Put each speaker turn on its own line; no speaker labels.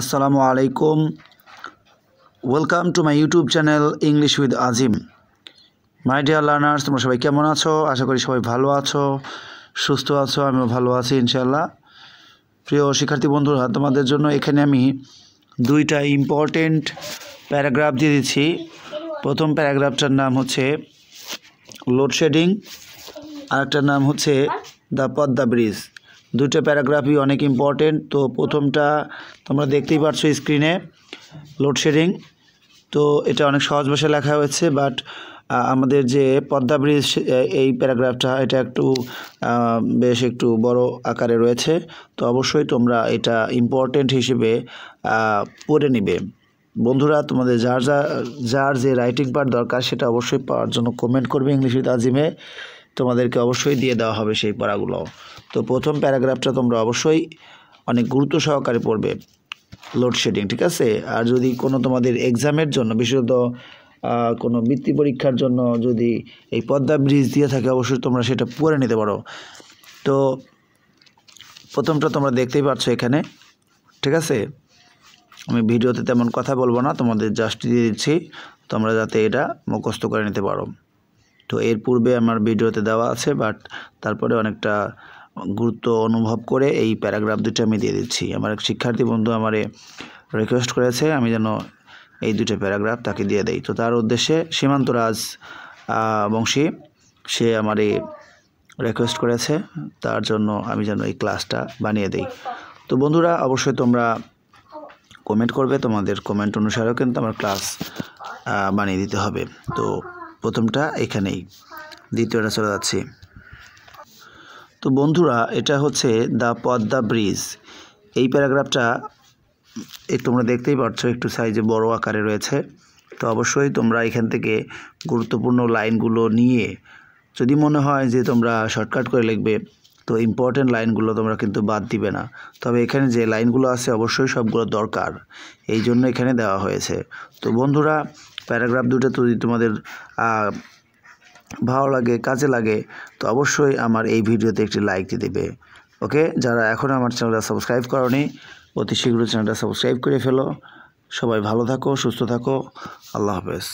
আসসালামু আলাইকুম welcome to my YouTube channel English with Azim my dear learners তোমরা সবাই কেমন আছো আশা করি সবাই ভালো আছো সুস্থ আছো আমিও ভালো আছি ইনশাল্লাহ প্রিয় শিক্ষার্থী বন্ধুরা তোমাদের জন্য এখানে আমি দুইটা ইম্পর্টেন্ট প্যারাগ্রাফ দিয়ে দিচ্ছি প্রথম প্যারাগ্রাফটার নাম হচ্ছে লোডশেডিং আরেকটার নাম হচ্ছে দ্য পদ্মা ব্রিজ দুটো প্যারাগ্রাফই অনেক ইম্পর্টেন্ট তো প্রথমটা তোমরা দেখতেই পারছো স্ক্রিনে লোডশেডিং তো এটা অনেক সহজ ভাষায় লেখা হয়েছে বাট আমাদের যে পদ্মা ব্রিজ এই প্যারাগ্রাফটা এটা একটু বেশ একটু বড় আকারে রয়েছে তো অবশ্যই তোমরা এটা ইম্পর্টেন্ট হিসেবে পড়ে নিবে বন্ধুরা তোমাদের যার যা যার যে রাইটিং পার্ট দরকার সেটা অবশ্যই পাওয়ার জন্য কমেন্ট করবে ইংলিশ উইথ আজিমে তোমাদেরকে অবশ্যই দিয়ে দেওয়া হবে সেই পড়াগুলো তো প্রথম প্যারাগ্রাফটা তোমরা অবশ্যই অনেক গুরুত্ব সহকারে পড়বে লোডশেডিং ঠিক আছে আর যদি কোনো তোমাদের এক্সামের জন্য বিশেষত কোনো বৃত্তি পরীক্ষার জন্য যদি এই পদ্মা ব্রিজ দিয়ে থাকে অবশ্যই তোমরা সেটা পড়ে নিতে পারো তো প্রথমটা তোমরা দেখতেই পাচ্ছ এখানে ঠিক আছে আমি ভিডিওতে তেমন কথা বলবো না তোমাদের জাস্ট দিয়ে দিচ্ছি তোমরা যাতে এটা মুখস্থ করে নিতে পারো তো এর পূর্বে আমার ভিডিওতে দেওয়া আছে বাট তারপরে অনেকটা গুরুত্ব অনুভব করে এই প্যারাগ্রাফ দুটো আমি দিয়ে দিচ্ছি আমার এক শিক্ষার্থী বন্ধু আমারে রিকোয়েস্ট করেছে আমি যেন এই দুটো প্যারাগ্রাফ তাকে দিয়ে দেই তো তার উদ্দেশ্যে সীমান্ত রাজ বংশী সে আমার এই রিকোয়েস্ট করেছে তার জন্য আমি যেন এই ক্লাসটা বানিয়ে দেই তো বন্ধুরা অবশ্যই তোমরা কমেন্ট করবে তোমাদের কমেন্ট অনুসারেও কিন্তু আমার ক্লাস বানিয়ে দিতে হবে তো প্রথমটা এখানেই দ্বিতীয়টা চলে যাচ্ছি তো বন্ধুরা এটা হচ্ছে দ্য পদ্মা ব্রিজ এই প্যারাগ্রাফটা তোমরা দেখতেই পাচ্ছ একটু সাইজে বড় আকারে রয়েছে তো অবশ্যই তোমরা এখান থেকে গুরুত্বপূর্ণ লাইনগুলো নিয়ে যদি মনে হয় যে তোমরা শর্টকাট করে লিখবে তো ইম্পর্টেন্ট লাইনগুলো তোমরা কিন্তু বাদ দিবে না তবে এখানে যে লাইনগুলো আছে অবশ্যই সবগুলো দরকার এই জন্য এখানে দেওয়া হয়েছে তো বন্ধুরা প্যারাগ্রাফ দুটো যদি তোমাদের ভালো লাগে কাজে লাগে তো অবশ্যই আমার এই ভিডিওতে একটি লাইক দিয়ে দেবে ওকে যারা এখনও আমার চ্যানেলটা সাবস্ক্রাইব করনি অতি শীঘ্র চ্যানেলটা সাবস্ক্রাইব করে ফেলো সবাই ভালো থাকো সুস্থ থাকো আল্লাহ হাফেজ